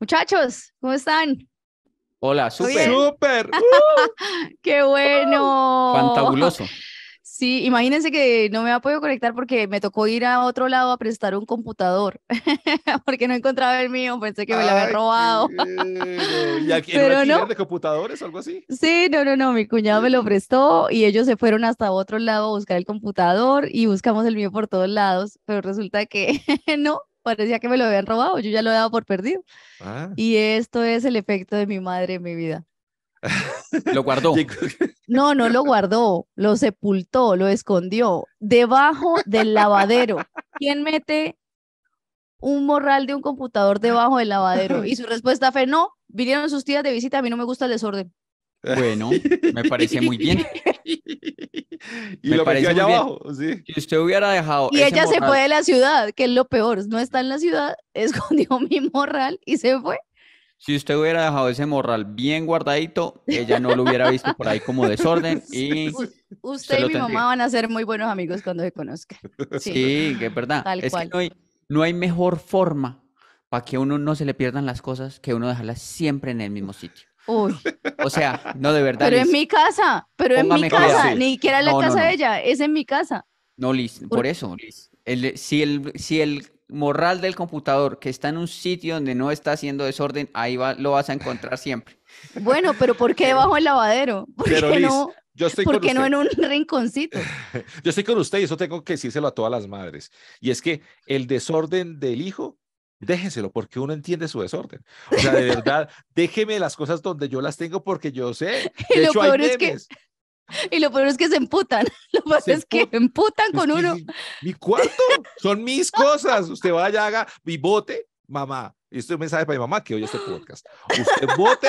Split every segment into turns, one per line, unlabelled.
Muchachos, ¿cómo están?
Hola, súper.
¡Súper! Uh. ¡Qué bueno! Fantabuloso. Sí, imagínense que no me ha podido conectar porque me tocó ir a otro lado a prestar un computador porque no encontraba el mío, pensé que me lo había robado.
¿Y aquí Pero no. de computadores o algo así?
Sí, no, no, no, mi cuñado me lo prestó y ellos se fueron hasta otro lado a buscar el computador y buscamos el mío por todos lados, pero resulta que no, parecía que me lo habían robado, yo ya lo he dado por perdido. Ah. Y esto es el efecto de mi madre en mi vida.
lo guardó.
No, no lo guardó, lo sepultó, lo escondió debajo del lavadero. ¿Quién mete un morral de un computador debajo del lavadero? Y su respuesta fue, no, vinieron sus tías de visita, a mí no me gusta el desorden.
Bueno, me parece muy bien. y lo parece allá abajo, Si usted hubiera dejado. Y ella se fue de la
ciudad, que es lo peor. No está en la ciudad, escondió mi morral y se fue.
Si usted hubiera dejado ese morral bien guardadito, ella no lo hubiera visto por ahí como desorden. Y
usted y mi mamá van a ser muy buenos amigos cuando se conozcan. Sí,
que es verdad. es no, hay, no hay mejor forma para que uno no se le pierdan las cosas que uno dejarlas siempre en el mismo sitio. O sea, no de verdad. Pero en mi
casa, pero en mi casa, ni siquiera en la casa de ella, es en mi casa.
No, Liz, por, eso, si, el, si el morral del computador que está en un sitio donde no está haciendo desorden, ahí va, lo vas a encontrar siempre.
Bueno, pero ¿por qué debajo del lavadero? Porque no? ¿Por qué no en un rinconcito?
Yo
estoy con usted y eso tengo que decírselo a todas las madres. Y es que el desorden del hijo Déjenselo, porque uno entiende su desorden. O sea, de verdad, déjeme las cosas donde yo las tengo porque yo sé. De y lo hecho, peor hay es que.
Y lo peor es que se emputan. Lo peor es que emputan con uno.
Mi, cuarto, son mis cosas. Usted vaya, haga mi bote, mamá. Y un mensaje para mi mamá que oye este podcast. Usted bote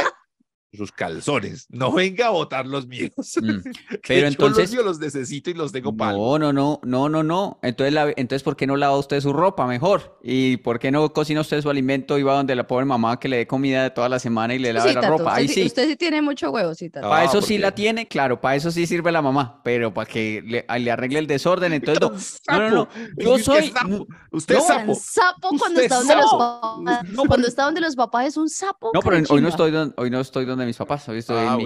sus calzones. No venga a votar los míos.
Mm, pero entonces. Yo
los, necesito y los tengo
para. No, no, no, no, no, no. Entonces, entonces, ¿por qué no lava usted su ropa mejor? ¿Y por qué no cocina usted su alimento y va donde la pobre mamá que le dé comida de toda la semana y le lave la ropa? Ahí sí. Usted
sí tiene mucho huevos Para ah, eso sí la
tiene, claro, para eso sí sirve la mamá, pero para que le, arregle el desorden. Entonces, no, no, no, Yo soy. Sapo. Usted sapo.
cuando está donde los papás. cuando está donde los papás es un sapo. No, pero hoy no estoy,
hoy no estoy donde de mis papás, ah,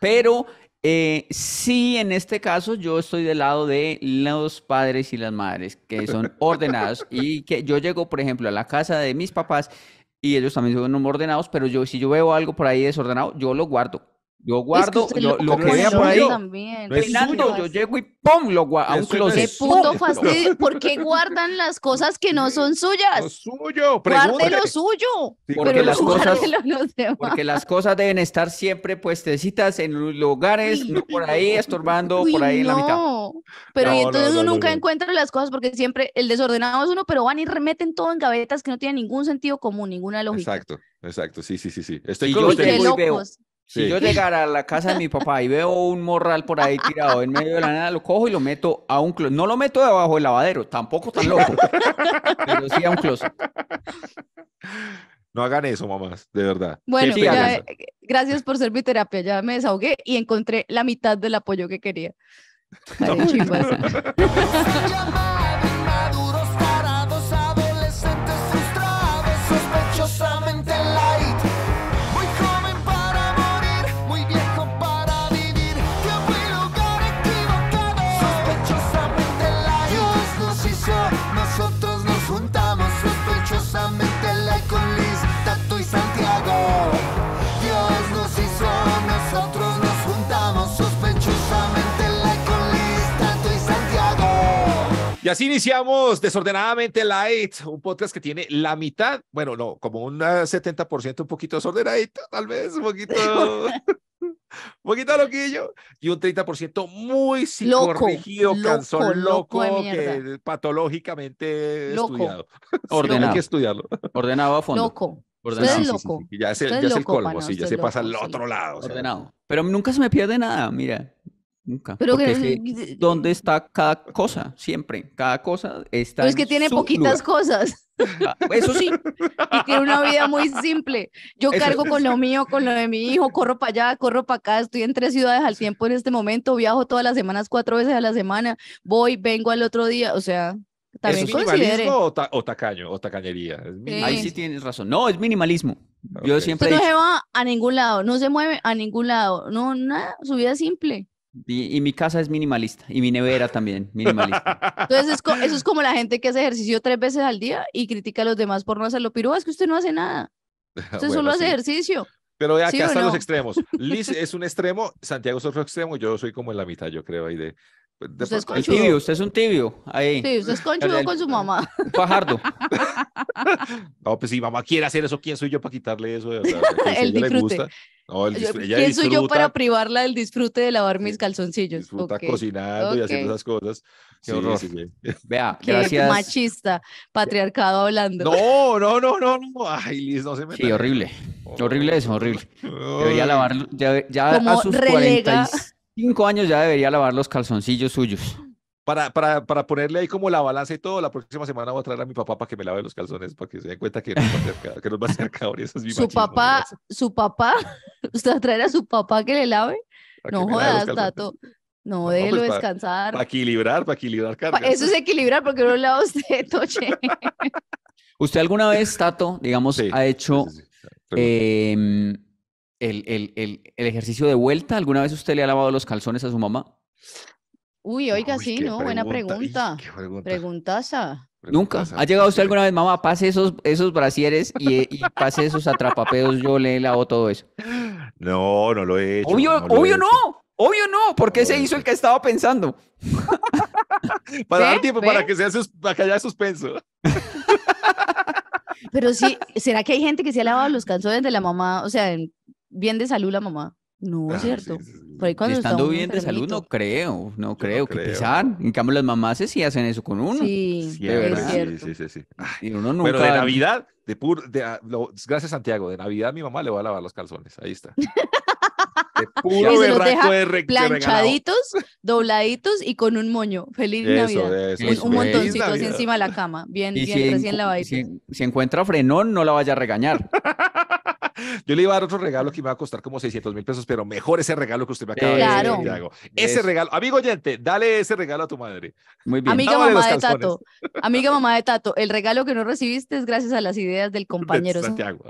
Pero si eh, sí, en este caso yo estoy del lado de los padres y las madres, que son ordenados y que yo llego, por ejemplo, a la casa de mis papás y ellos también son ordenados, pero yo si yo veo algo por ahí desordenado, yo lo guardo yo guardo, lo, que vea por ahí, yo llego y ¡pum! lo guardo. ¡Qué puto fastidio!
¿Por qué guardan las cosas que no son suyas? Lo suyo, Guarde lo suyo. porque,
las cosas, deben estar siempre puestecitas en lugares, no por ahí estorbando, por ahí en la mitad.
Pero y entonces uno nunca encuentra las cosas porque siempre el desordenado es uno, pero van y remeten todo en gavetas que no tienen ningún sentido común, ninguna lógica.
Exacto, exacto, sí, sí, sí, sí. Estoy y yo, veo, si yo llegara a la casa de mi papá y veo un morral por ahí tirado en medio de la nada, lo cojo y lo meto a un closet. No lo meto debajo del lavadero, tampoco tan loco, pero sí a un closet. No hagan eso, mamás, de verdad. Bueno, eh,
gracias por ser mi terapia. Ya me desahogué y encontré la mitad del apoyo que quería.
Y así iniciamos desordenadamente Light, un podcast que tiene la mitad, bueno, no, como un 70% ah, un poquito desordenadito, tal vez, un poquito, loquillo, y un 30% muy sin loco, cansón, loco, patológicamente estudiado. Ordenado. hay que
estudiarlo. Ordenado a fondo. Loco.
Ordenado. es loco. ya es el, colmo, ya se pasa al otro
lado. Ordenado. Pero nunca se me pierde nada, mira. Nunca. Pero ¿Dónde está cada cosa? Siempre. Cada cosa está. Pero es que tiene poquitas
cosas. Ah, eso sí. Y tiene una vida muy simple. Yo cargo con lo mío, con lo de mi hijo, corro para allá, corro para acá, estoy en tres ciudades al tiempo en este momento, viajo todas las semanas, cuatro veces a la semana, voy, vengo al otro día, o sea. También ¿Es minimalismo
o, o, tacaño o tacañería? Eh, Ahí sí tienes razón. No, es minimalismo. Yo siempre. no se va
a ningún lado, no se mueve a ningún lado, no, nada, su vida es simple.
Y, mi casa es minimalista y mi nevera también minimalista.
Entonces, eso es
como la gente que hace ejercicio tres veces al día y critica a los demás por no hacerlo. Pero es que usted no hace nada.
Usted solo hace
ejercicio.
Pero acá están los extremos. Liz es un extremo, Santiago es otro extremo, yo soy como en la mitad, yo creo, ahí de, pues, usted es tibio, usted es un tibio. Ahí. Sí, usted es conchudo con
su mamá. Fajardo.
no, pues si mamá quiere hacer eso, ¿quién soy yo para quitarle eso? De el disfrute. ¿Quién soy yo para
privarla del disfrute de lavar mis calzoncillos? Disfruta cocinando y haciendo
esas cosas.
Qué horror. Vea, Qué
machista, patriarcado hablando. No, no, no, no,
no. Ay, Liz, no se me. horrible.
Horrible eso, horrible. Debería lavar ya, a sus Cinco años ya debería lavar los calzoncillos suyos. Para,
para, para ponerle ahí como la balanza y todo, la próxima semana voy a traer a mi papá para que me lave los calzones, para que se den cuenta que nos va a que su
papá, su papá, usted va a traer a su papá que le lave. no jodas, Tato. No, déjelo pues, descansar. Para,
equilibrar, para
equilibrar cargas. eso es
equilibrar, porque no lava usted, Toche.
¿Usted alguna vez, Tato, digamos, ha hecho el, ejercicio de vuelta? ¿Alguna vez usted le ha lavado los calzones a su mamá?
Uy, oiga, sí, ¿no? Buena pregunta. Preguntaza.
Nunca. ¿Ha llegado usted alguna vez, mamá, pase esos, esos brasieres y, pase esos atrapapedos, yo le lavo todo eso? No, no lo he hecho. Obvio, no, obvio no. Obvio no, porque se hizo el que estaba pensando. para dar tiempo para que sea haya suspenso.
Pero sí, ¿será que hay gente que se ha lavado los calzones de la mamá? O sea, en bien de salud la mamá. No, es ah, cierto. Estando bien de salud,
no creo, no creo que En cambio, las mamás sí hacen eso con uno. Sí, sí Sí, sí, Pero de Navidad,
de pur... Ah, gracias Santiago, de Navidad mi mamá le va a lavar los calzones. Ahí está.
De puro de planchaditos,
dobladitos y con un moño. Feliz Navidad. un, montoncito así encima de la cama, bien, bien recién lavadito.
Si, si encuentra frenón, no la vaya a regañar. Yo le iba a dar otro regalo que me va a costar como 600 mil pesos, pero
mejor ese regalo que usted me acaba de decir, Santiago. Ese regalo, amigo oyente, dale ese regalo a tu madre.
Muy bien. Amiga mamá de Tato,
amiga mamá de Tato, el regalo que no recibiste es gracias a las ideas del compañero. Santiago.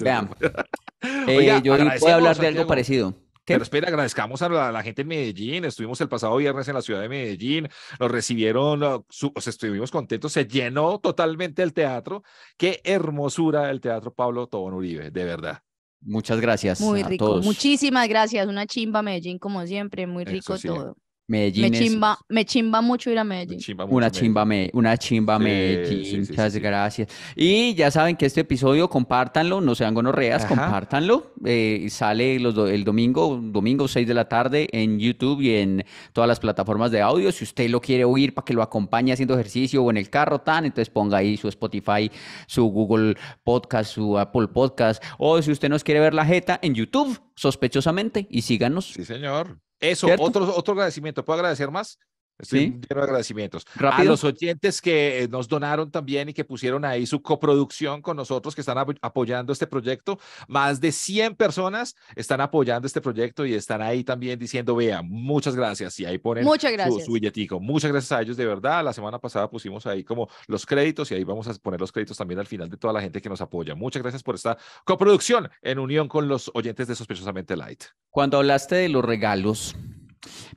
Veamos. Eh, yo voy a hablar de algo parecido.
Pero espera, agradezcamos a la, gente en Medellín. Estuvimos el pasado viernes en la ciudad de Medellín. Nos recibieron, uh, o sea, estuvimos contentos. Se llenó totalmente el teatro. Qué hermosura el teatro Pablo Tobón Uribe, de verdad. Muchas gracias. Muy rico. Todos.
Muchísimas gracias. Una chimba Medellín, como siempre. Muy rico todo.
Medellín. Me chimba,
me chimba mucho ir a Medellín. una,
Chimba me, una chimba Medellín. muchas gracias. Y ya saben que este episodio, compártanlo, no sean gonorreas, compártanlo. Eh, sale el domingo, domingo 6 de la tarde en YouTube y en todas las plataformas de audio. Si usted lo quiere oír para que lo acompañe haciendo ejercicio o en el carro, tan, entonces ponga ahí su Spotify, su Google Podcast, su Apple Podcast. O si usted nos quiere ver la jeta en YouTube, sospechosamente, y síganos. Sí, señor. Eso, otro, otro agradecimiento. ¿Puedo agradecer más? Estoy ¿Sí? lleno de
agradecimientos. A los oyentes que eh, nos donaron también y que pusieron ahí su coproducción con nosotros, que están apoyando este proyecto. Más de 100 personas están apoyando este proyecto y están ahí también diciendo, vea, muchas gracias. Y ahí ponen su, billetico. Muchas gracias a ellos, de verdad. La semana pasada pusimos ahí como los créditos y ahí vamos a poner los créditos también al final de toda la gente que nos apoya. Muchas gracias por esta coproducción en unión con los oyentes de Sospechosamente Light.
Cuando hablaste de los regalos,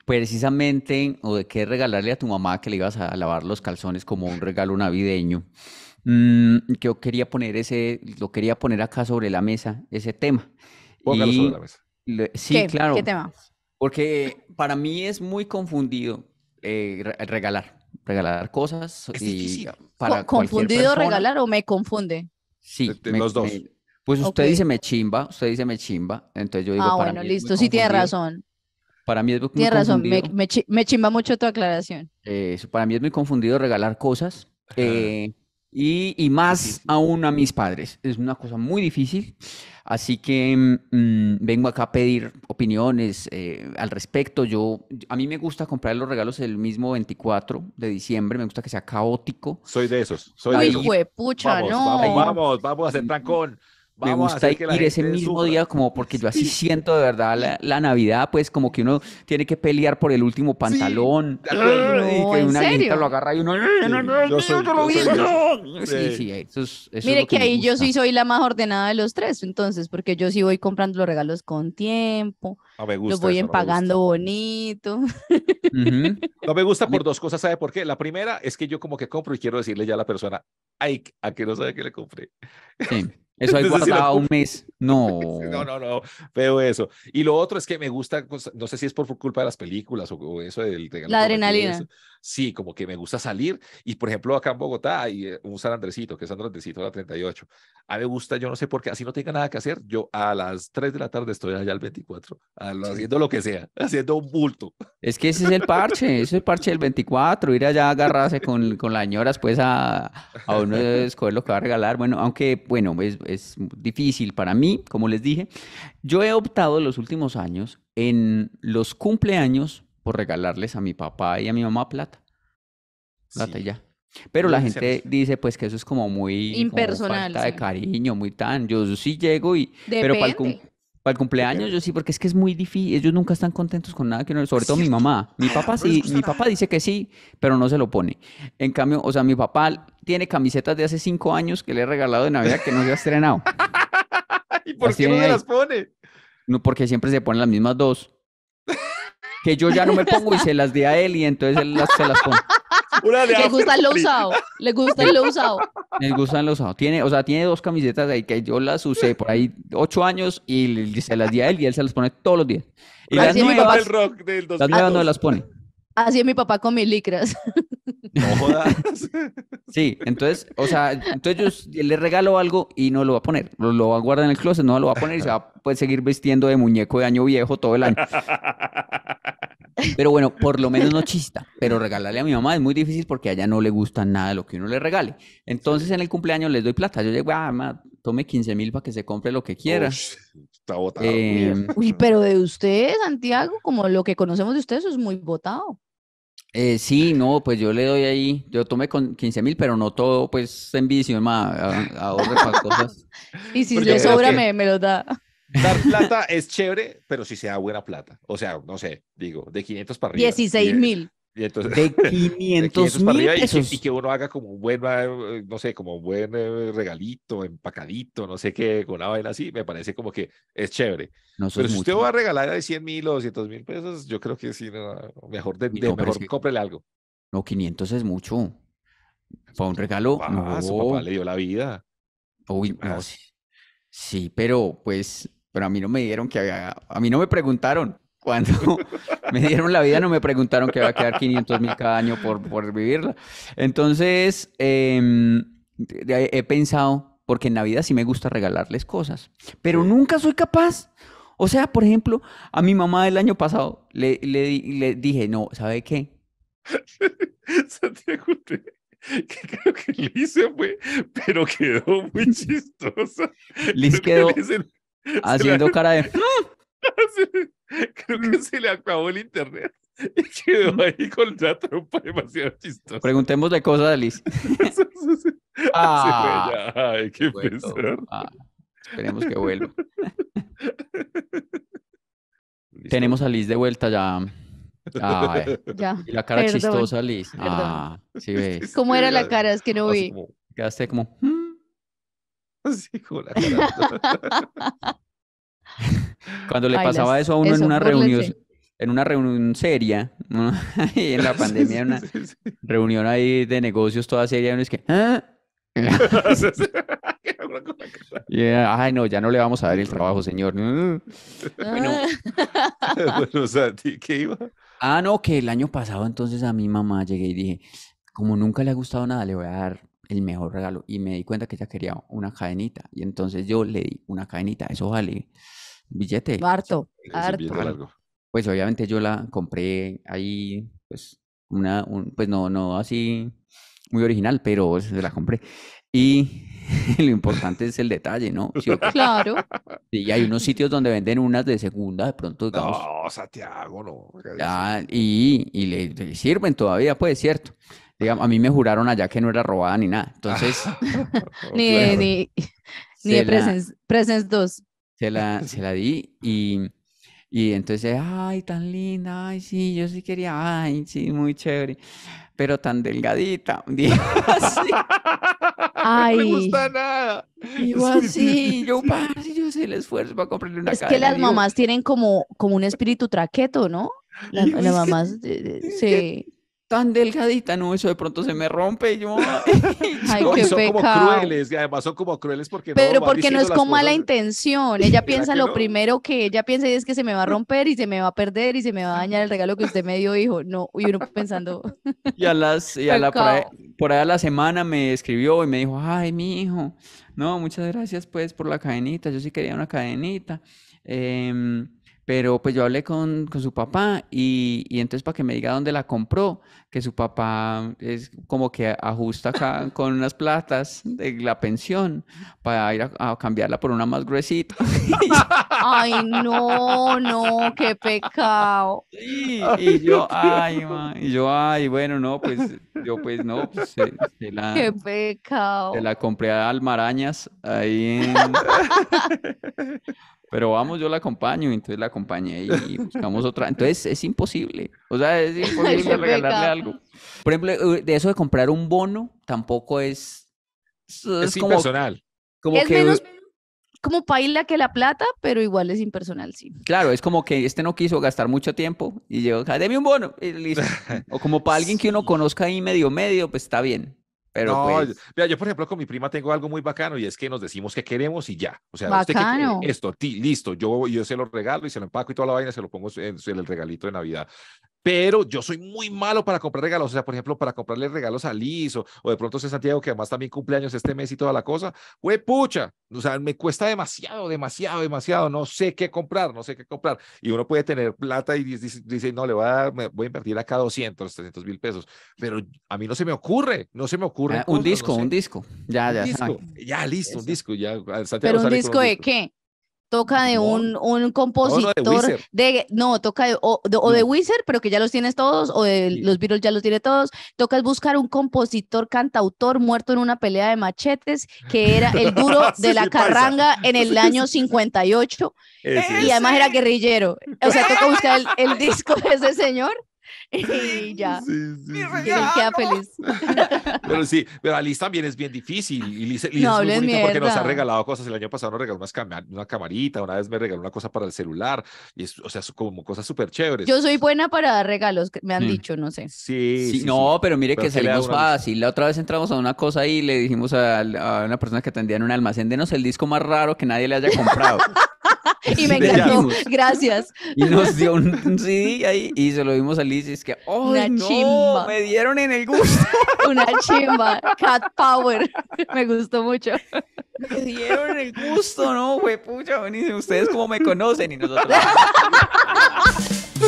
precisamente o de qué regalarle a tu mamá que le ibas a lavar los calzones como un regalo navideño. Mm, yo quería poner ese, lo quería poner acá sobre la mesa, ese tema. sí, claro. ¿Qué tema? Porque para mí es muy confundido eh, regalar, regalar cosas. y Para ¿Confundido regalar
o me confunde?
Sí, los dos. pues usted dice me chimba, usted dice me chimba, entonces yo digo. Ah, bueno, listo, sí tiene razón para mí es muy Tienes razón,
me, chimba mucho tu aclaración.
eso, para mí es muy confundido regalar cosas. Eh, y, más aún a mis padres. Es una cosa muy difícil. Así que mm, vengo acá a pedir opiniones eh, al respecto. Yo, a mí me gusta comprar los regalos el mismo 24 de diciembre. Me gusta que sea caótico. Soy de esos. Soy Ay, de
Pucha, no. vamos, vamos,
vamos a hacer trancón
me gusta ir ese mismo
día como porque yo así siento de verdad la, Navidad, pues como que uno tiene que pelear por el último pantalón no, y que una lo agarra y uno yo Sí, sí, Mire que, ahí yo sí
soy la más ordenada de los tres, entonces, porque yo sí voy comprando los regalos con tiempo.
los voy pagando empagando
bonito.
No me gusta por dos cosas, ¿sabe por qué? La primera es que yo como que compro y quiero decirle ya a la persona, ay, a que no sabe que le compré.
Sí. Eso ahí guardaba un mes. No. No, no,
no. Veo eso. Y lo otro es que me gusta, no sé si es por culpa de las películas o, eso del... De, la adrenalina sí, como que me gusta salir. Y por ejemplo, acá en Bogotá hay eh, un San Andresito, que es San Andresito, la 38. A mí me gusta, yo no sé por qué, así no tenga nada que hacer. Yo a las 3 de la tarde estoy allá al 24, haciendo lo que sea,
haciendo un bulto. Es que ese es el parche, ese es el parche del 24, ir allá a agarrarse con, con la después pues a, a uno escoger lo que va a regalar. Bueno, aunque, bueno, es, es difícil para mí, como les dije. Yo he optado en los últimos años en los cumpleaños por regalarles a mi papá y a mi mamá plata. Plata ya. Pero la gente dice pues que eso es como muy impersonal, como falta de cariño, muy tan. Yo, sí llego y pero para el, cumpleaños yo sí porque es que es muy difícil, ellos nunca están contentos con nada que no, sobre todo mi mamá. Mi papá sí, mi papá dice que sí, pero no se lo pone. En cambio, o sea, mi papá tiene camisetas de hace cinco años que le he regalado de Navidad que no se ha estrenado. ¿Y por qué no se las pone? No, porque siempre se ponen las mismas dos que yo ya no me pongo y se las di a él y entonces él se las pone.
Una le gusta lo usado, le gusta lo usado.
Le gusta lo usado. Tiene, o sea, tiene dos camisetas ahí que yo las usé por ahí ocho años y se las di a él y él se las pone todos los días. Y las nuevas,
del las nuevas no las pone. Así es mi papá con mis licras.
No jodas. Sí, entonces, o sea, entonces yo le regalo algo y no lo va a poner. Lo, va a guardar en el closet, no lo va a poner y se va a pues, seguir vestiendo de muñeco de año viejo todo el año. Pero bueno, por lo menos no chista. Pero regalarle a mi mamá es muy difícil porque a ella no le gusta nada lo que uno le regale. Entonces en el cumpleaños les doy plata. Yo digo, ah, mamá, tome 15 mil para que se compre lo que quiera. está botado. Em,
Uy, pero de usted, Santiago, como lo que conocemos de usted, eso es muy botado.
Eh, sí, no, pues yo le doy ahí, yo tomé con 15 mil, pero no todo, pues en vicio, más para cosas.
y si le sobra, me, me lo da.
Dar plata es chévere, pero si se sea
buena plata. O sea, no sé, digo, de 500 para arriba. 16 mil de
500
mil pesos. Y, que uno haga como un buen, eh, no sé, como un buen eh, regalito, empacadito, no sé qué, con la vaina así, me parece como que es chévere.
Pero si usted va
a regalar de 100 mil o 200 mil pesos, yo creo que sí, mejor, de, mejor cómprele algo.
No, 500 es mucho. Para un regalo, su papá le dio la vida. sí, pero pues, pero a mí no me dieron que a mí no me preguntaron. Cuando me dieron la vida no me preguntaron que va a quedar 500 mil cada año por, por vivirla. Entonces, eh, he pensado, porque en Navidad sí me gusta regalarles cosas, pero nunca soy capaz. O sea, por ejemplo, a mi mamá del año pasado le, le, dije, no, ¿sabe qué? Santiago, que creo que Liz se fue, pero quedó muy
chistosa. Liz quedó haciendo cara de... Creo que mm. se le acabó el internet y quedó mm. ahí con la trompa demasiado
chistosa. de cosas a Liz.
Ah. Ay, qué pesar. Ah, esperemos que vuelva.
Tenemos a Liz de vuelta ya. Y la cara chistosa, Liz. Ah, sí ves. ¿Cómo era la cara? Es que no vi. Quedaste como. Hmm".
Así como la cara.
Cuando le pasaba eso a uno en una reunión, en una reunión seria, en la pandemia, en una reunión ahí de negocios toda seria, uno es que, ah". Ay, no, ya no le vamos a dar el trabajo, señor. bueno,
o sea, ¿qué iba?
Ah, no, que el año pasado entonces a mi mamá llegué y dije, como nunca le ha gustado nada, le voy a dar el mejor regalo. Y me di cuenta que ella quería una cadenita. Y entonces yo le di una cadenita. Eso vale billete. Harto, harto. Pues obviamente yo la compré ahí, pues, una, un, pues no, no así muy original, pero se la compré. Y lo importante es el detalle, ¿no? Claro. Y hay unos sitios donde venden unas de segunda, de pronto, no. y, y le, sirven todavía, pues, cierto a mí me juraron allá que no era robada ni nada. Entonces.
ni, de Presence, 2.
Se la, di y, entonces, ay, tan linda, ay, sí, yo sí quería, ay, sí, muy chévere, pero tan delgadita. Ay. así. Ay. No me gusta nada. Igual así, yo, para yo sé el esfuerzo para comprarle una Es que las mamás
tienen como, como un espíritu traqueto, ¿no? Las mamás, eh, eh, sí tan delgadita, no,
eso de pronto se me rompe yo.
Ay, qué son como crueles,
además son como crueles porque
Pero porque no es con mala intención, ella piensa lo primero que ella piensa y es que se me va a romper y se me va a perder y se me va a dañar el regalo que usted me dio, hijo. No, y uno pensando.
Y a las y a la, por, ahí, a la semana me escribió y me dijo, "Ay, mi hijo, no, muchas gracias pues por la cadenita, yo sí quería una cadenita." Em, pero pues yo hablé con, su papá y, entonces para que me diga dónde la compró, que su papá es como que ajusta acá con unas platas de la pensión para ir a, cambiarla por una más gruesita.
ay, no, no, qué pecado.
y yo, ay, yo, ay, bueno, no, pues yo pues no, pues la... Qué
pecado. Se
la compré a Almarañas ahí en pero vamos, yo la acompaño, entonces la acompañé y buscamos otra. Entonces es imposible, o sea, es imposible regalarle algo. Por ejemplo, eh, de eso de comprar un bono, tampoco es... Es, como, impersonal. Como es que, menos
como paila que la plata, pero igual es impersonal, sí.
Claro, es como que este no quiso gastar mucho tiempo y llegó, ah, déme un bono, O como para alguien que uno conozca ahí medio medio, pues está bien no, pues
mira, yo por ejemplo con mi prima tengo algo muy bacano y es que nos decimos que queremos y ya. O sea, esto, ti, listo, yo, yo se lo regalo y se lo empaco y toda la vaina se lo pongo en el regalito de Navidad pero yo soy muy malo para comprar regalos. O sea, por ejemplo, para comprarle regalos a Liz o, de pronto a Santiago, que además también cumpleaños este mes y toda la cosa. Güey, pucha, o sea, me cuesta demasiado, demasiado, demasiado. No sé qué comprar, no sé qué comprar. Y uno puede tener plata y dice, no, le voy a, dar, me voy a invertir acá 200, 300 mil pesos. Pero a mí no se me ocurre, no se me ocurre. Ah, un disco, un
disco. Ya, ya.
Disco. Ya, listo, un disco. Ya, pero un disco de
qué? toca de un, un, compositor de, no, toca de, o, de, Wizard, pero que ya los tienes todos, o de los Beatles ya los tiene todos. Toca buscar un compositor cantautor muerto en una pelea de machetes, que era el duro de la carranga en el año 58, y además era guerrillero. O sea, toca buscar el disco de ese señor y ya. y queda feliz.
Pero sí, pero a Liz también es bien difícil. Y Liz, no, es muy porque nos ha regalado cosas. El año pasado nos regaló una camarita, una vez me regaló una cosa para el celular. Y o sea, como
cosas súper chéveres. Yo soy
buena para dar regalos, me han mm. dicho, no sé.
Sí, sí no, pero mire que salimos fácil. La otra vez entramos a una cosa y le dijimos a, a una persona que atendía en un almacén, denos el disco más raro que nadie le haya comprado.
y me encantó. Gracias.
Y nos dio un, CD ahí y se lo dimos a Liz y es que,
¡oh, Una no! Chimba. Me dieron en el gusto. Una chimba. Cat Power. Me gustó mucho.
Me dieron el gusto, ¿no? Güey, pucha, buenísimo. Ustedes cómo me conocen y nosotros...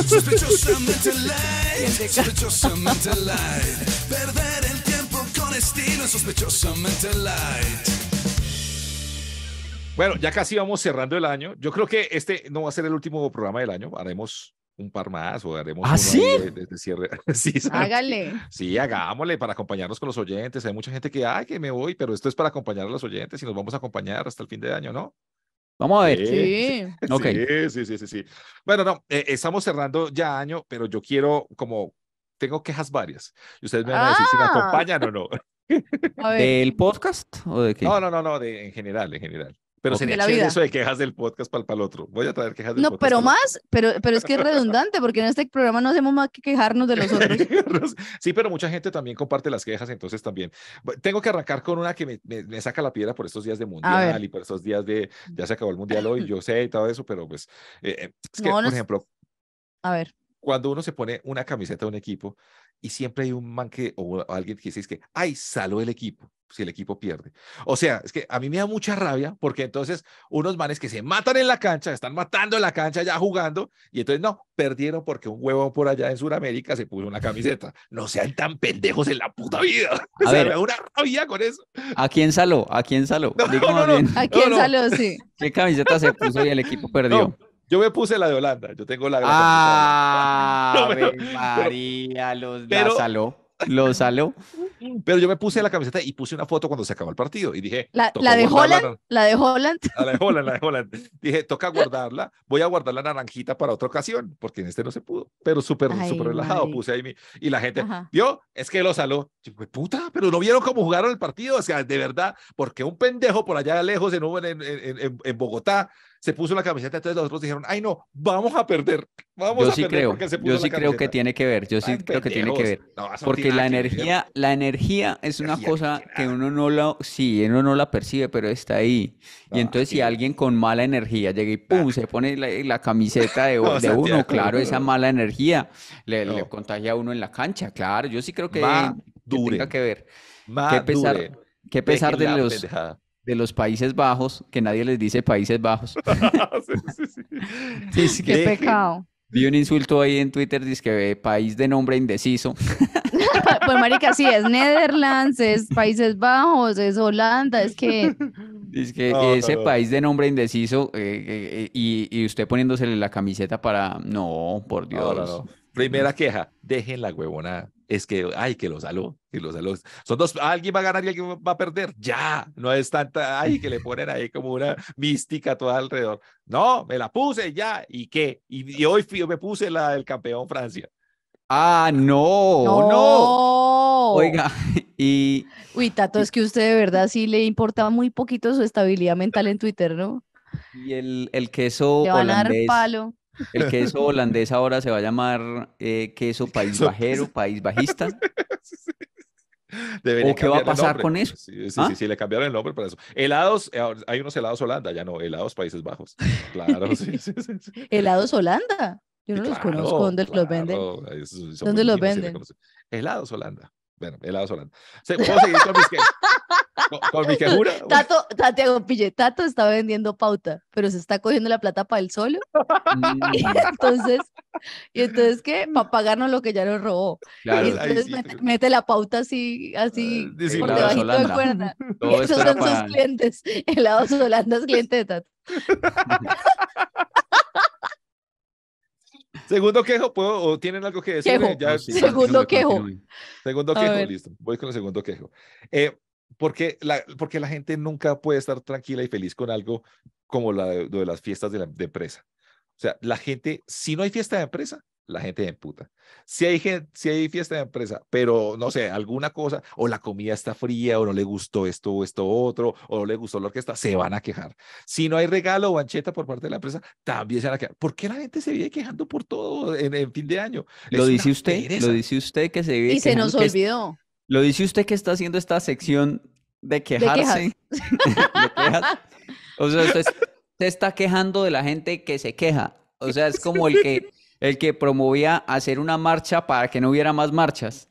Sospechosamente light, sospechosamente light. Perder el tiempo con estilo, sospechosamente light. Bueno, ya casi vamos cerrando el año. Yo creo que este no va a ser el último programa del año. Haremos un par más o haremos ¿Ah, sí? de, cierre. sí,
Hágale.
Sí, hagámosle para acompañarnos con los oyentes. Hay mucha gente que, ay, que me voy, pero esto es para acompañar a los oyentes y nos vamos a acompañar hasta el fin de año, ¿no? Vamos a ver. Sí, sí, okay. sí, sí, sí, sí, Bueno, no, eh, estamos cerrando ya año, pero yo quiero como, tengo quejas varias. Y ustedes me van a decir si me ah. acompañan o no. ¿Del podcast o de qué? No, no, no, no, de, en general, en general. Pero eso de quejas del podcast para el otro. Voy a traer quejas del no, podcast. No, pero más,
pero, pero es que es redundante, porque en este programa no hacemos más que quejarnos de los otros.
sí, pero mucha gente también comparte las quejas, entonces también. Tengo que arrancar con una que me, me, saca la piedra por estos días de mundial y por estos días de ya se acabó el mundial hoy, yo sé y todo eso, pero pues eh, eh, es que, por ejemplo. A ver cuando uno se pone una camiseta de un equipo y siempre hay un man que, o alguien que dice es que, ay, saló el equipo si el equipo pierde. O sea, es que a mí me da mucha rabia porque entonces unos manes que se matan en la cancha, están matando en la cancha ya jugando y entonces no, perdieron porque un huevo por allá en Sudamérica se puso una camiseta. No sean tan pendejos en la puta vida. A me da una rabia con eso.
¿A quién saló? ¿A quién saló? ¿A ¿Qué camiseta se puso y el equipo perdió? Yo me
puse la de Holanda, yo tengo la ah,
María, los saló, los saló.
Pero yo me puse la camiseta y puse una foto cuando se acabó el partido y dije, la, de Holland,
la de Holland.
La de Holland, la de Holland. Dije, toca guardarla, voy a guardar la naranjita para otra ocasión, porque en este no se pudo, pero súper súper relajado puse ahí mi, y la gente, vio, es que lo saló. puta, pero no vieron cómo jugaron el partido, o sea, de verdad, porque un pendejo por allá lejos en, en, en Bogotá se puso la camiseta, entonces los otros dijeron, ay no, vamos a perder, vamos yo a sí perder creo, porque se Yo sí creo que tiene que ver, yo sí creo que tiene que ver, porque la energía,
la energía es una cosa que, uno no la, sí, uno no la percibe, pero está ahí, y entonces si alguien con mala energía llega y pum, se pone la, camiseta de, uno, claro, esa mala energía le, contagia a uno en la cancha, claro, yo sí creo que, tiene que ver. Qué pesar, qué pesar de los de los Países Bajos, que nadie les dice Países Bajos. Qué pecado. Vi un insulto ahí en Twitter, dice que país de nombre indeciso.
pues marica, sí, es Netherlands, es Países Bajos, es Holanda, es que...
Dice que ese país de nombre indeciso eh, eh, eh, y, y, usted poniéndosele la camiseta para... No, por Dios. Primera queja,
dejen la huevonada
es que, ay, que lo saló,
que lo saló. Son dos, alguien va a ganar y alguien va a perder. Ya, no es tanta, ay, que le ponen ahí como una mística toda alrededor. No, me la puse ya. ¿Y qué? Y, hoy me puse la del campeón Francia.
Ah, no,
no. Oiga,
y...
Uy, Tato, es que usted de verdad sí le importa muy poquito su estabilidad mental en Twitter, ¿no?
Y el, el queso... Le van a dar palo el queso holandés ahora se va a llamar eh, queso país bajero, país bajista.
¿O qué va a pasar con eso? Sí, sí, ¿Ah? sí, le
cambiaron el nombre para eso.
Helados, eh, hay unos helados Holanda, ya no, helados Países Bajos. Claro, sí,
sí, ¿Helados Holanda? Yo no los conozco. ¿Dónde los venden?
¿Dónde los venden? helados Holanda. Bueno, helados Holanda. ¿Puedo seguir con mis ¿Con, mi que Tato,
Santiago Pille, Tato está vendiendo pauta, pero se está cogiendo la plata para él solo. Mm. entonces, ¿y entonces qué? Para pagarnos lo que ya nos robó. y entonces pues. mete, la pauta así, así, eh, por debajo de cuerda. y esos son sus clientes. El lado Solanda es cliente de Tato.
Segundo quejo, ¿puedo, ¿o tienen algo que decir? segundo, quejo. Segundo quejo, listo. Voy con el segundo quejo. Eh, porque la, porque la gente nunca puede estar tranquila y feliz con algo como la de, las fiestas de, la, empresa. O sea, la gente, si no hay fiesta de empresa, la gente se puta. Si hay, si hay fiesta de empresa, pero no sé, alguna cosa, o la comida está fría, o no le gustó esto o esto otro, o no le gustó la orquesta, se van a quejar. Si no hay regalo o bancheta por parte de la empresa, también se van a quejar. ¿Por qué la gente se viene quejando por
todo en, fin de año? Lo dice usted, lo dice usted que se viene Y se nos
olvidó.
Lo dice usted que está haciendo esta sección de quejarse. O sea, usted, se está quejando de la gente que se queja. O sea, es como el que, el que promovía hacer una marcha para que no hubiera más marchas.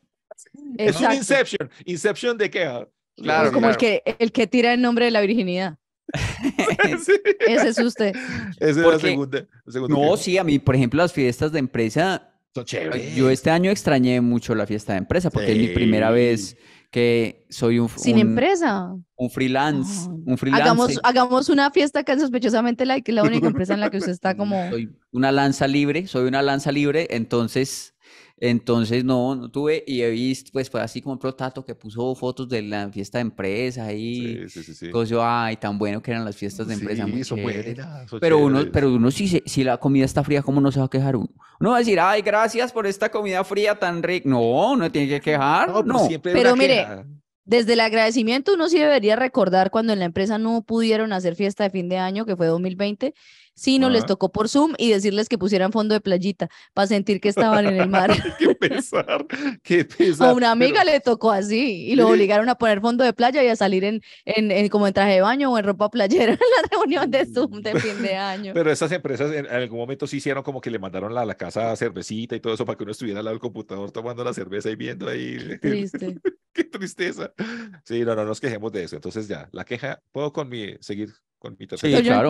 Es un Inception, Inception de queja. Claro, como El,
que, el que tira el nombre de la virginidad. Ese es usted.
Ese es la segunda. no, sí, a mí, por ejemplo, las fiestas de empresa, yo este año extrañé mucho la fiesta de empresa porque es mi primera vez que soy un... Sin
empresa.
Un freelance. Ah.
Hagamos, una fiesta que sospechosamente la, que la única empresa en la que usted está como... Soy
una lanza libre, soy una lanza libre, entonces entonces, no, no tuve y he visto, pues, fue así como Protato que puso fotos de la fiesta de empresa ahí. Sí, ay, tan bueno que eran las fiestas de empresa. muy pero, uno, pero uno, si, si la comida está fría, ¿cómo no se va a quejar uno? Uno va a decir, ay, gracias por esta comida fría tan rica. No, no tiene que quejar. No, pero mire.
Desde el agradecimiento uno sí debería recordar cuando en la empresa no pudieron hacer fiesta de fin de año, que fue 2020, Sí, no, les tocó por Zoom y decirles que pusieran fondo de playita para sentir que estaban en el mar.
qué pesar, qué pesar. A una amiga le
tocó así y lo obligaron a poner fondo de playa y a salir en, en, como en traje de baño o en ropa playera en la reunión de Zoom de mm. fin de año.
Pero esas empresas en, algún momento sí hicieron como que le mandaron a la casa cervecita y todo eso para que uno estuviera al lado del computador tomando la cerveza y viendo ahí. Qué triste. qué tristeza. Sí, no, no nos quejemos de eso. Entonces ya, la queja, puedo con mi, seguir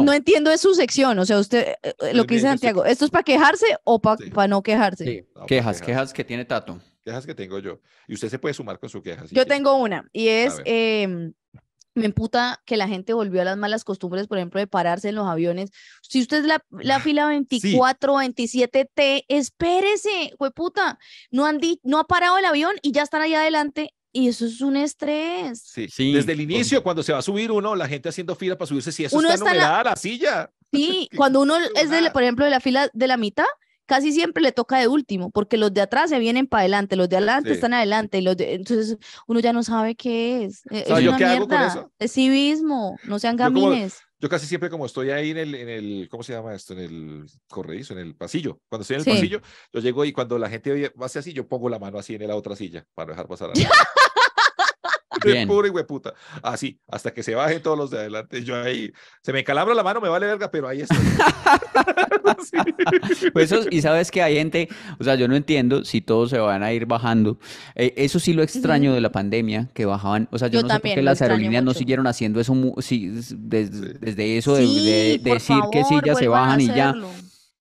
no
entiendo de su sección, o sea, usted, eh, eh, pues lo que dice Santiago, ¿esto es para quejarse o para no quejarse?
quejas, quejas que tiene Tato. Quejas que tengo yo. Y usted se puede sumar con su
queja. yo tengo una, y es, em, me emputa que la gente volvió a las malas costumbres, por ejemplo, de pararse en los aviones. Si usted es la, fila 24, 27T, espérese, puta, no, han no ha parado el avión y ya están allá adelante y eso es un estrés.
Sí, Desde el inicio, cuando se va a subir uno, la gente haciendo fila para subirse, si eso uno está, numerada la... silla.
Sí, cuando uno es, por ejemplo, de la fila de la mitad, casi siempre le toca de último, porque los de atrás se vienen para adelante, los de adelante están adelante, y los entonces uno ya no sabe qué es. E, es una mierda. Es civismo, no sean gamines.
Yo, casi siempre como estoy ahí en el, en el, ¿cómo se llama esto? En el corredizo, en el pasillo. Cuando estoy en el pasillo, yo llego y cuando la gente va así, yo pongo la mano así en la otra silla para dejar pasar a Bien. puro hueputa. Así, hasta que se bajen todos los de adelante. Yo ahí, se me calabra la mano, me vale verga, pero ahí estoy.
Pues y sabes que hay gente, o sea, yo no entiendo si todos se van a ir bajando. Eh, eso sí lo extraño de la pandemia, que bajaban, o sea, yo, no sé por qué las aerolíneas no siguieron haciendo eso desde, eso de, decir que sí, ya se bajan y ya.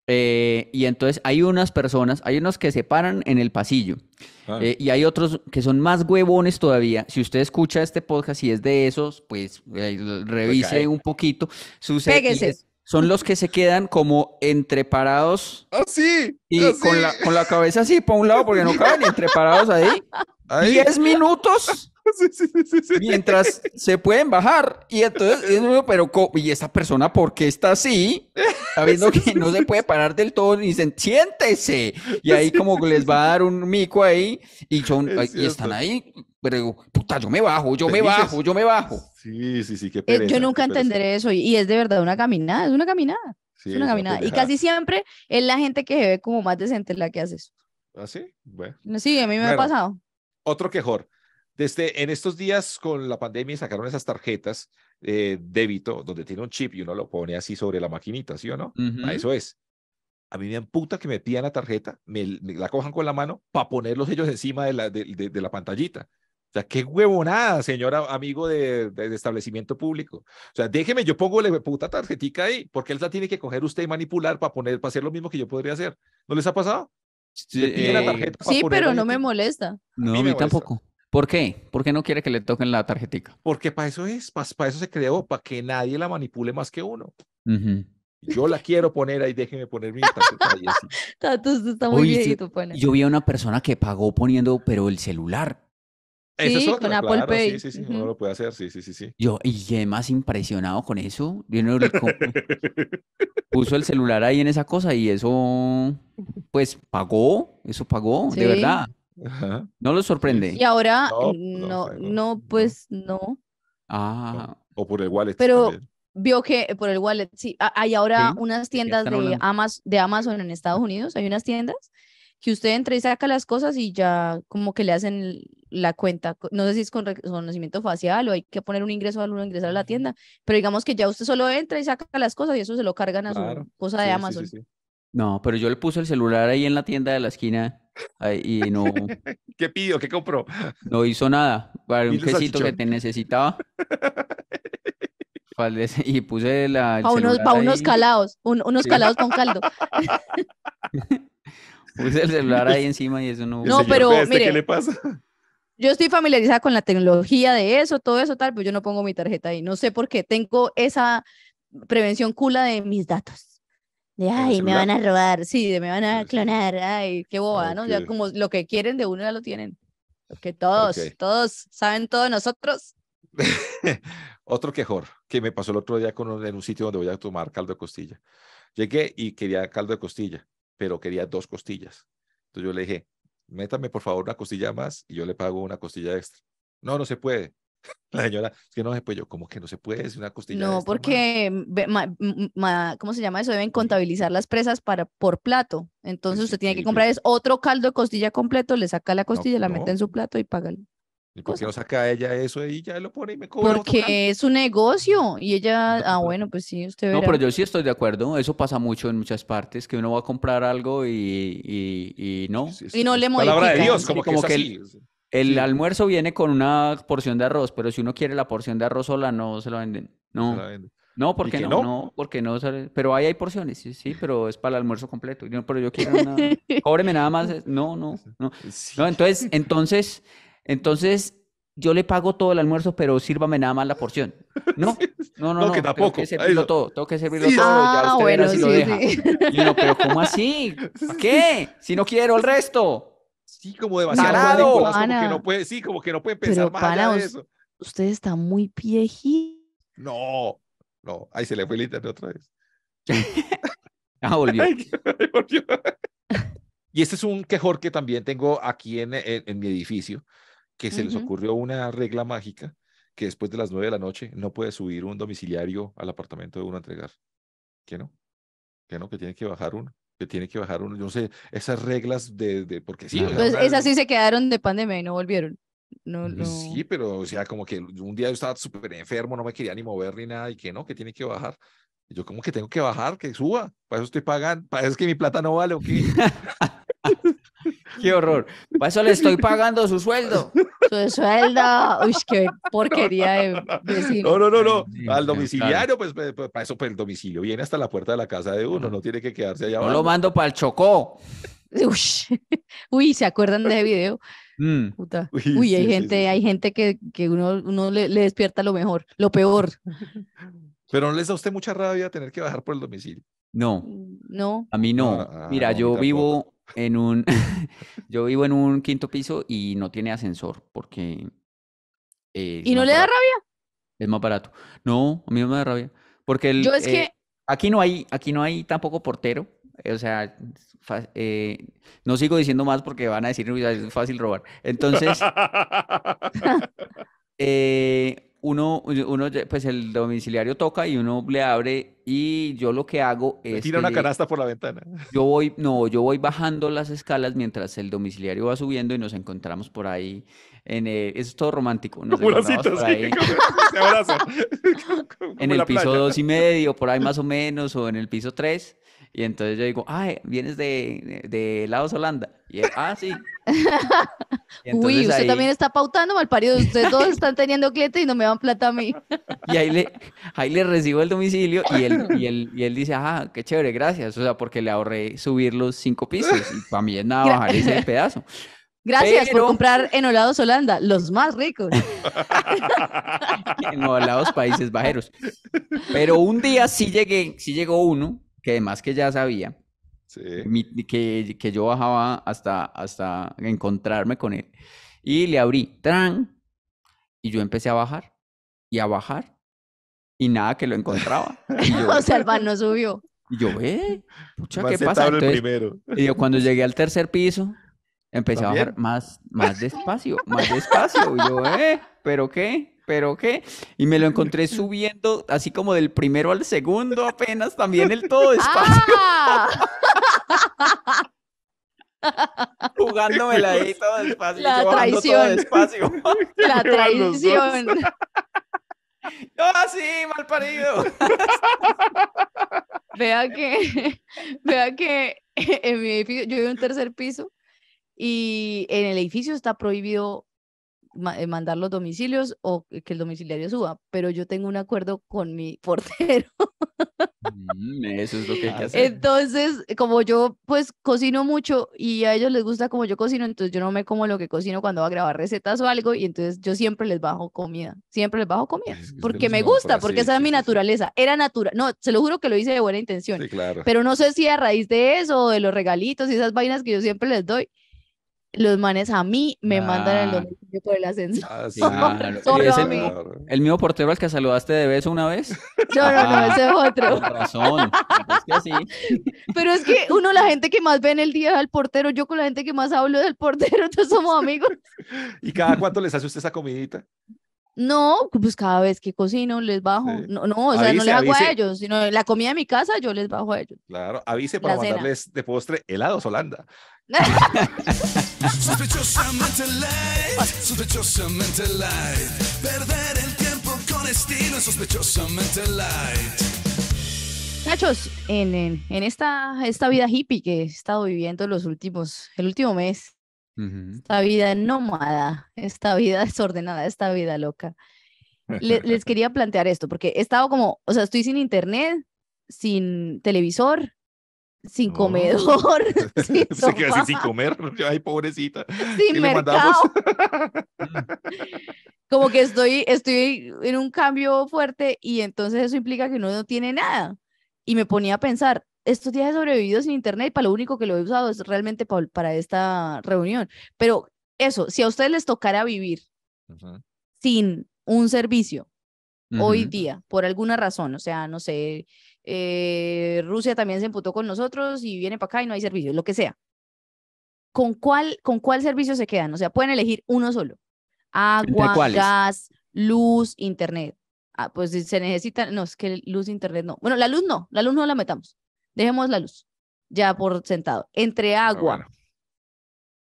Eh, y entonces hay unas personas, hay unos que se paran en el pasillo ah. eh, y hay otros que son más huevones todavía. Si usted escucha este podcast y es de esos, pues eh, revise un poquito. sus son los que se quedan como entreparados.
Así. Ah,
y ah, Con, la, con la cabeza así por un lado porque no caben, entreparados ahí. Diez minutos. mientras se pueden bajar. Y entonces, pero, ¿y esta persona porque está así? Sabiendo que no se puede parar del todo, ni dicen, siéntese. Y ahí, como les va a dar un mico ahí, y, son, y están ahí pero digo, puta, yo me bajo, yo me bajo, yo me bajo. Sí, sí, sí, qué eh, pereza, Yo nunca entenderé
eso y, es de verdad una caminada, es una caminada. es una caminada. y casi siempre es la gente que se ve como más decente la que hace eso.
¿Ah, sí? Bueno. Sí, a mí me ha pasado. Otro quejor. Desde en estos días con la pandemia sacaron esas tarjetas eh, débito donde tiene un chip y uno lo pone así sobre la maquinita, ¿sí o no? a eso es. A mí me puta que me pidan la tarjeta, me, la cojan con la mano para ponerlos ellos encima de la, de la pantallita. O sea, qué huevonada, señor amigo de, establecimiento público. O sea, déjeme, yo pongo la puta tarjetica ahí, porque él la tiene que coger usted y manipular para poner, para hacer lo mismo que yo podría hacer. ¿No les ha pasado? Sí, eh, pero no
me molesta. No, a mí,
tampoco. ¿Por qué? ¿Por qué no quiere que le toquen la tarjetica?
Porque para eso es, para, eso se creó, para que nadie la manipule más que uno. Yo la quiero poner ahí, déjeme poner mi tarjeta.
está muy Yo vi a
una persona que pagó poniendo, pero el celular
sí, con Apple Sí, sí, sí, lo puede hacer, sí, sí, sí, sí.
Yo, y más impresionado con eso, puso el celular ahí en esa cosa y eso, pues, pagó, eso pagó, de verdad. No lo sorprende. Y
ahora, no, no, pues, no.
Ah. O por el wallet. Pero
vio que eh, por el wallet, sí, hay ahora unas tiendas de, de Amazon en Estados Unidos, hay unas tiendas que usted entra y saca las cosas y ya como que le hacen la cuenta. No sé si es con reconocimiento facial o hay que poner un ingreso al uno ingresar a la tienda, pero digamos que ya usted solo entra y saca las cosas y eso se lo cargan a su cosa de Amazon.
no, pero yo le puse el celular ahí en la tienda de la esquina y no.
¿Qué pidió? ¿Qué compró?
No hizo nada. un quesito que te necesitaba. y puse la. Para unos, unos
calados, unos calados con caldo.
Puse el celular ahí encima y eso no. No, pero mire, ¿qué le pasa?
Yo estoy familiarizada con la tecnología de eso, todo eso tal, pero yo no pongo mi tarjeta ahí. No sé por qué tengo esa prevención cula de mis datos. De, ay, me van a robar, sí, de, me van a clonar, ay, qué boba, ¿no? Ya como lo que quieren de uno ya lo tienen. que todos, todos saben todo de nosotros.
otro quejor que me pasó el otro día con, en un sitio donde voy a tomar caldo de costilla. Llegué y quería caldo de costilla pero quería dos costillas. Entonces yo le dije, métame por favor una costilla más y yo le pago una costilla extra. No, no se puede. La señora, es que no se puede. Yo, como que no se puede? Es una costilla. No,
porque, ¿cómo se llama eso? Deben contabilizar las presas para, por plato. Entonces pues usted tiene que comprar es otro caldo de costilla completo, le saca la costilla, la pues mete en su plato y paga,
¿Y por pues saca ella eso y ya lo pone y me cobra?
Porque es un negocio y ella, ah, bueno, pues sí, usted verá. No, pero yo
sí estoy de acuerdo, eso pasa mucho en muchas partes, que uno va a comprar algo y, no. y no le modifica. Palabra de Dios, como, que, el, almuerzo viene con una porción de arroz, pero si uno quiere la porción de arroz sola, no se la venden. No. No, porque no, no, porque no sale. Pero ahí hay porciones, sí, sí, pero es para el almuerzo completo. Yo, pero yo quiero una. Cóbreme nada más. No, no, no. No, entonces, entonces entonces, yo le pago todo el almuerzo, pero sírvame nada más la porción. No, no, no, no, Tengo que servirlo todo, tengo que servirlo todo, ah, ya bueno, sí, Y no, pero ¿cómo así? qué? Si no quiero el resto. Sí, como demasiado de no puede, sí, como que no puede
pensar más allá de eso. Usted está muy viejito.
No, no, ahí se le fue el internet otra vez. ah, volvió. y este es un quejor que también tengo aquí en, en mi edificio, que se les ocurrió una regla mágica que después de las nueve de la noche no puede subir un domiciliario al apartamento de uno a entregar. ¿Qué no? ¿Qué no? Que tiene que bajar uno. Que tiene que bajar uno. Yo no sé, esas reglas de, de porque sí. Pues esas sí se
quedaron de pandemia y no volvieron. Mm, no, Sí,
pero o sea, como que un día yo estaba súper enfermo, no me quería ni mover ni nada y que no, que tiene que bajar. Y yo, como que tengo que bajar? Que suba. Para eso estoy pagando. Para eso es que mi plata no vale o qué.
qué horror. Para eso le estoy
pagando su sueldo. Su sueldo. Uy, qué porquería de
No, no, no, Al domiciliario,
pues, pues, pues, para eso, pues el domicilio viene hasta la puerta de la casa de uno, no tiene que quedarse allá. No lo mando para el Chocó.
Uy, ¿se acuerdan de ese video? Mm. Uy, hay, gente, hay gente que, uno, uno le, le, despierta lo mejor, lo peor.
Pero no les da a usted mucha rabia tener que bajar por el domicilio.
No. Mm, no. A mí no. Ah, Mira, yo vivo en un yo vivo en un quinto piso y no tiene ascensor porque ¿Y no le da rabia? Es más barato. No, a mí no me da rabia, porque el, yo es eh, que... aquí no hay aquí no hay tampoco portero, o sea, eh, no sigo diciendo más porque van a decir es fácil robar. Entonces eh, uno, uno, pues el domiciliario toca y uno le abre y yo lo que hago es... Le tira una canasta por
la ventana.
Yo voy, no, yo voy bajando las escalas mientras el domiciliario va subiendo y nos encontramos por ahí. En, es todo romántico. no como cita, en el piso dos y medio, por ahí más o menos, o en el piso tres. Y entonces yo digo, ah, vienes de, de Holanda. Y él, ah, sí. Uy, usted también
está pautando, mal parido. Ustedes todos están teniendo clientes y no me dan plata a mí.
Y ahí le, ahí le recibo el domicilio y él, y, él, y él dice, ah, qué chévere, gracias. O sea, porque le ahorré subir los cinco pisos y para mí es nada bajar ese pedazo. Gracias por comprar
en Olados Holanda, los más ricos.
en Olados Países Bajeros. Pero un día sí llegué, sí llegó uno que además que ya sabía que, que, yo bajaba hasta, hasta encontrarme con él. Y le abrí, ¡tran! Y yo empecé a bajar y a bajar y nada que lo encontraba.
o sea, no subió.
Y yo, eh,
pucha, ¿qué pasa? Y yo cuando
llegué al tercer piso, empecé a bajar más, más despacio, más despacio. Y yo, eh, ¿pero qué? pero qué. Y me lo encontré subiendo así como del primero al segundo apenas, también el todo despacio. ¡Ah! Jugándomela ahí todo despacio. La traición.
La traición. ¡Ah, sí, mal parido! vea que, vea que en mi edificio, yo vivo en un tercer piso y en el edificio está prohibido eh, mandar los domicilios o que el domiciliario suba, pero yo tengo un acuerdo con mi portero.
Mm, eso es lo que hay que hacer.
Entonces, como yo pues cocino mucho y a ellos les gusta como yo cocino, entonces yo no me como lo que cocino cuando va a grabar recetas o algo y entonces yo siempre les bajo comida, siempre les bajo comida, pues porque me gusta, porque esa es mi naturaleza, era natural, no, se lo juro que lo hice de buena intención, claro. pero no sé si a raíz de eso, o de los regalitos y esas vainas que yo siempre les doy, los manes a mí me mandan el ah. domicilio por el ascensor. Ah, ah,
el, mismo, portero al que saludaste de beso una vez? No, no, ese otro. razón. Es que
Pero es que uno, la gente que más ve en el día es al portero. Yo con la gente que más hablo es del portero, entonces somos amigos.
¿Y cada cuánto les hace usted esa comidita?
No, pues cada vez que cocino les bajo. No, no, o sea, no les hago a ellos, sino la comida de mi casa yo les bajo a ellos.
Claro, avise para la mandarles de postre helados Holanda.
sospechosamente light, sospechosamente
light. Perder el tiempo con estilo, sospechosamente light.
Nachos, en, en, en, esta, esta vida hippie que he estado viviendo los últimos, el último mes, esta vida nómada, esta vida desordenada, esta vida loca. les quería plantear esto, porque he estado como, o sea, estoy sin internet, sin televisor, sin oh. comedor. Sin Se sin
comer. Ay, pobrecita. Sin mercado.
Como que estoy, estoy en un cambio fuerte y entonces eso implica que uno no tiene nada. Y me ponía a pensar, estos días he sobrevivido sin internet para lo único que lo he usado es realmente para esta reunión. Pero eso, si a ustedes les tocara vivir sin un servicio hoy día, por alguna razón, o sea, no sé, eh, Rusia también se emputó con nosotros y viene para acá y no hay servicio, lo que sea. ¿Con cuál, ¿Con cuál servicio se quedan? O sea, pueden elegir uno solo. Agua, gas, luz, internet. Ah, pues se necesita, no, es que luz, internet no. Bueno, la luz no, la luz no la metamos. Dejemos la luz, ya por sentado. Entre ah, agua,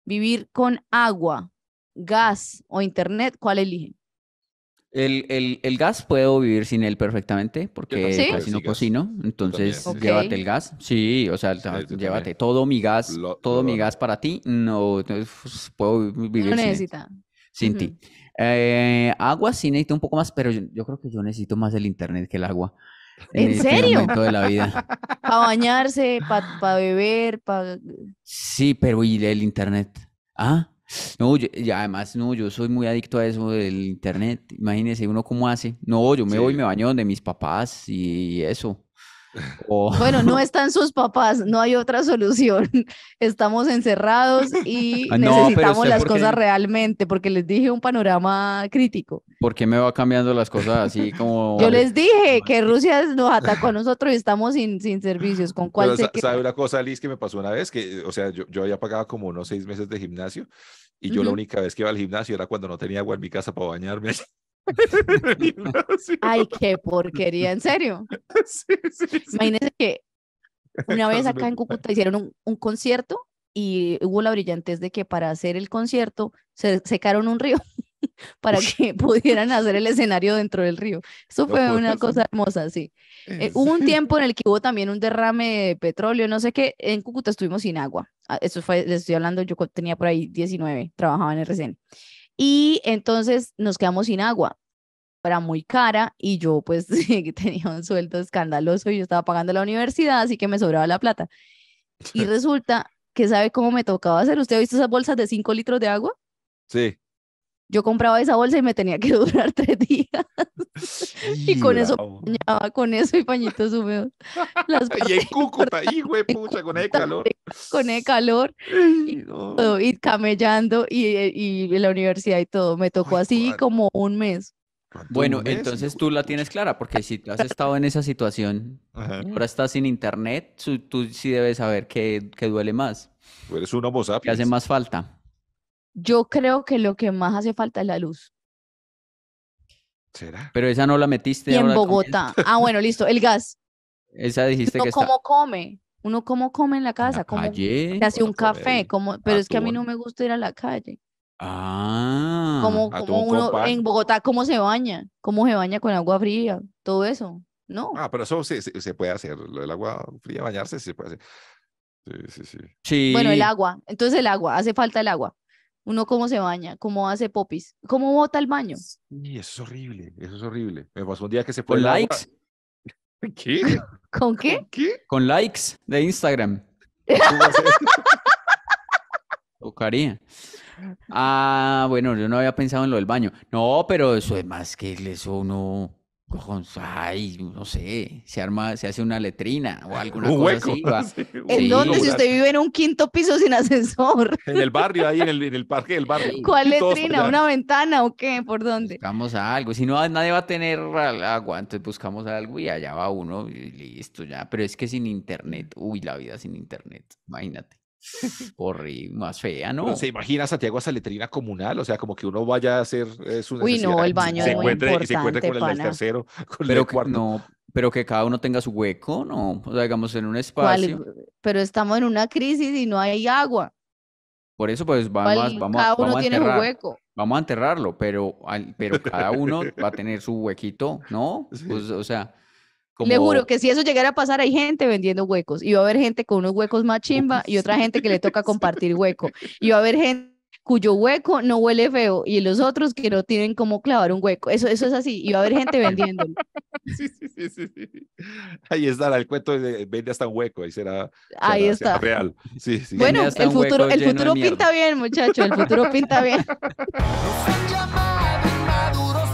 vivir con agua, gas o internet, ¿cuál eligen?
El, gas puedo vivir sin él perfectamente porque casi no cocino, entonces llévate el gas. Sí, o sea, llévate todo mi gas, todo mi gas para ti. No, pues, puedo vivir sin, necesita. sin ti. Eh, agua sí necesito un poco más, pero yo, creo que yo necesito más el internet que el agua.
¿En, serio? la vida. Para bañarse, para beber, para... Sí,
pero y el internet. Ah, no, y además, no, yo soy muy adicto a eso del internet. Imagínese uno cómo hace. No, yo me voy y me baño donde mis papás y eso. Bueno, no
están sus papás, no hay otra solución. Estamos encerrados y ah, necesitamos las cosas realmente, porque les dije un panorama crítico.
¿Por qué me va cambiando las cosas así como... Yo
les dije que Rusia nos atacó a nosotros y estamos sin, sin servicios. ¿Con cuál ¿Sabe
una cosa, Liz, que me pasó una vez? Que, o sea, yo, yo había pagado como unos seis meses de gimnasio y yo la única vez que iba al gimnasio era cuando no tenía agua en mi casa para bañarme.
Ay, qué porquería, en serio. Sí, Imagínense que una vez acá en Cúcuta hicieron un, concierto y hubo la brillantez de que para hacer el concierto se secaron un río para que pudieran hacer el escenario dentro del río. Eso fue una cosa hermosa, sí. Eh, eh, hubo un tiempo en el que hubo también un derrame de petróleo, no sé qué, en Cúcuta estuvimos sin agua. Ah, eso fue, les estoy hablando, yo tenía por ahí 19, trabajaba en RCN. Y entonces nos quedamos sin agua. Era muy cara y yo pues tenía un sueldo escandaloso y yo estaba pagando la universidad, así que me sobraba la plata. Y resulta que sabe cómo me tocaba hacer. ¿Usted ha visto esas bolsas de 5 litros de agua? Sí. Yo compraba esa bolsa y me tenía que durar tres días. y con eso con eso y pañitos húmedos.
y en Cúcuta, hijo de pucha, con el calor.
Con el calor. y, camellando y, y, la universidad y todo. Me tocó así como un mes.
Bueno, entonces tú la tienes clara, porque si tú has estado en esa situación, ahora estás sin internet, tú sí debes saber qué, duele más. eres un homo sapiens. ¿Qué hace más falta?
Yo creo que lo que más hace falta es la luz.
¿Será? Pero esa no la metiste. Y en Bogotá. Ah,
bueno, listo. El gas.
Esa dijiste que ¿Cómo
come? Uno cómo come en la casa, ¿Cómo se hace un café, como, ah, pero es que a mí no me gusta ir a la calle.
Ah. Como, ah, uno
en Bogotá, cómo se baña, cómo se baña con agua fría, todo eso,
¿no? Ah, pero eso se, se puede hacer, el agua fría, bañarse, se puede hacer. sí, sí, sí. Bueno, el
agua, entonces el agua, hace falta el agua. Uno cómo se baña, cómo hace popis, cómo bota el baño.
Y eso es horrible, eso es horrible. Me pasó un día que se fue. ¿Con likes? qué?
¿Con qué?
Con likes de Instagram. Tocaría. Ah, bueno, yo no había pensado en lo del baño. No, pero eso es más que eso uno ay, no sé, se arma, se hace una letrina o alguna un así. ¿En dónde? Si usted
vive en un quinto piso sin ascensor. En el barrio, ahí en
el, parque del barrio. ¿Cuál letrina? ¿Una
ventana o qué? ¿Por dónde?
Buscamos algo. Si no, nadie va a tener agua, entonces buscamos algo y allá va uno y listo ya. Pero es que sin internet, uy, la vida sin internet, imagínate. Horrible, más fea,
¿no? ¿Se
imagina
Santiago esa letrina comunal? O sea, como que uno vaya a hacer su
Uy, no, el baño se, es muy se encuentre con el, tercero,
con pero el que, cuarto. No, pero que cada uno tenga su hueco, ¿no? O sea, digamos, en un espacio.
Pero estamos en una crisis y no hay agua.
Por eso, pues, vamos, vamos, cada uno tiene a hueco. Vamos a enterrarlo, pero, pero cada uno va a tener su huequito, ¿no? Pues, o sea le juro que
si eso llegara a pasar, hay gente vendiendo huecos y va a haber gente con unos huecos más chimba y otra gente que le toca compartir hueco y va a haber gente cuyo hueco no huele feo y los otros que no tienen cómo clavar un hueco. Eso, eso es así y va a haber gente vendiendo.
Sí, sí, sí, sí. Ahí está el cuento de vende hasta un hueco será, Ahí será, está. real. Bueno, el
futuro, el futuro pinta bien, muchacho, el futuro pinta bien.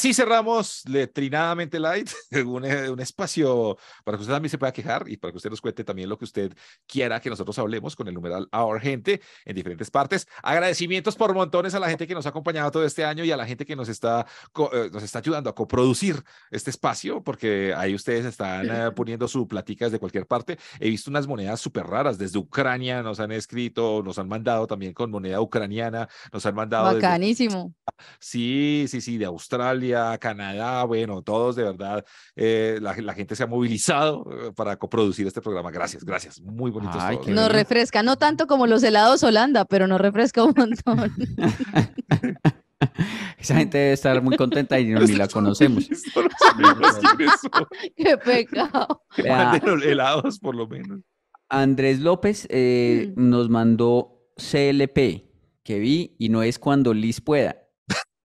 Así cerramos letrinadamente light, eh, un, espacio para que usted también se pueda quejar y para que usted nos cuente también lo que usted quiera que nosotros hablemos con el numeral Our Gente en diferentes partes. Agradecimientos por montones a la gente que nos ha acompañado todo este año y a la gente que nos está, eh, nos está ayudando a coproducir este espacio, porque ahí ustedes están eh, poniendo su platicas de cualquier parte. He visto unas monedas súper raras desde Ucrania, nos han escrito, nos han mandado también con moneda ucraniana, nos han mandado.
Bacanísimo.
Sí, sí, sí, de Australia Canadá, bueno, todos de verdad, eh, la, gente se ha movilizado eh, para coproducir este programa.
Gracias, gracias. Muy bonito. Nos
refresca, no tanto como los helados Holanda, pero nos refresca un montón.
Esa gente debe estar muy contenta y ni la conocemos.
Qué pecado.
los helados, por lo menos. Andrés López eh, mm. nos mandó CLP que vi y no es cuando Liz pueda,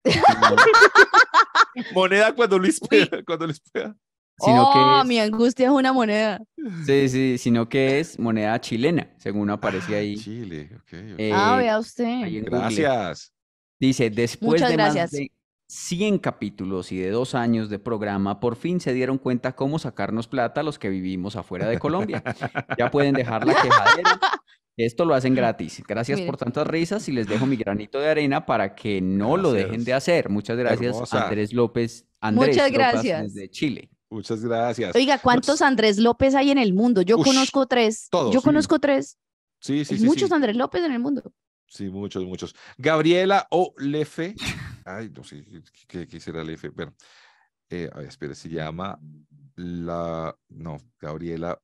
moneda cuando les cuando les
Sino que oh, mi angustia es una moneda.
Sí, sí, sino que es moneda chilena, según aparece ah, ahí. Chile, ok. Eh, ah, vea
usted.
Gracias. Dice, después de 100 capítulos y de dos años de programa, por fin se dieron cuenta cómo sacarnos plata los que vivimos afuera de Colombia. Ya pueden dejar la quejadera Esto lo hacen gratis. Gracias por tantas risas y les dejo mi granito de arena para que no lo dejen de hacer. Muchas gracias, Andrés López. Andrés Muchas gracias. Chile. Muchas gracias. Oiga, ¿cuántos
Andrés López hay en el mundo? Yo conozco tres. Yo conozco tres.
Sí, sí, sí. Muchos
Andrés López en el mundo.
Sí, muchos, muchos. Gabriela Olefe. Ay, no sé qué, quisiera será Lefe? Eh, espera, se llama la. No, Gabriela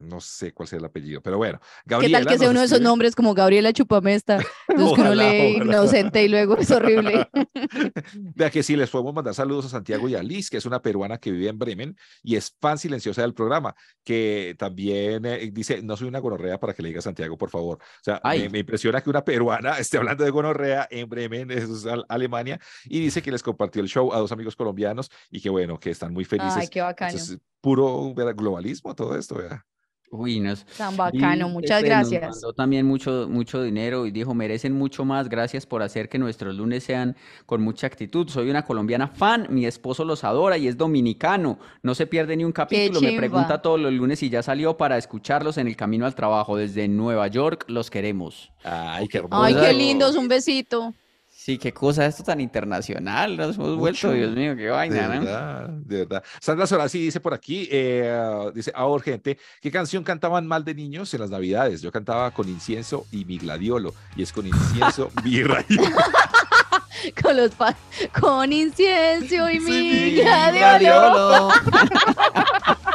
no sé cuál sea el apellido, pero bueno. Gabriela, tal que sea uno de esos nombres
como Gabriela Chupamesta? Entonces ojalá, uno inocente y luego es horrible.
Vea que sí, les podemos mandar saludos a Santiago y a Liz, que es una peruana que vive en Bremen y es fan silenciosa del programa, que también eh, dice, no soy una gonorrea para que le diga Santiago, por favor. O sea, me, impresiona que una peruana esté hablando de gonorrea en Bremen, es Alemania, y dice que les compartió el show a dos amigos colombianos
y que bueno, que están muy felices. Ay, qué puro globalismo todo esto, ¿verdad? Uy, no Tan bacano, muchas pues, gracias. también mucho, mucho dinero y dijo, merecen mucho más, gracias por hacer que nuestros lunes sean con mucha actitud. Soy una colombiana fan, mi esposo los adora y es dominicano. No se pierde ni un capítulo, me pregunta todos los lunes si ya salió para escucharlos en el camino al trabajo. Desde Nueva York los queremos. Ay, qué hermoso. Ay, qué lindos,
un besito
qué cosa esto tan internacional, nos hemos vuelto, Dios mío, qué
vaina, de verdad, Sandra Sorasi dice por aquí, eh, dice, ahora gente ¿qué canción cantaban mal de niños en las navidades? Yo cantaba con incienso y mi gladiolo, y es con incienso
mi rayo. con los con incienso y mi gladiolo.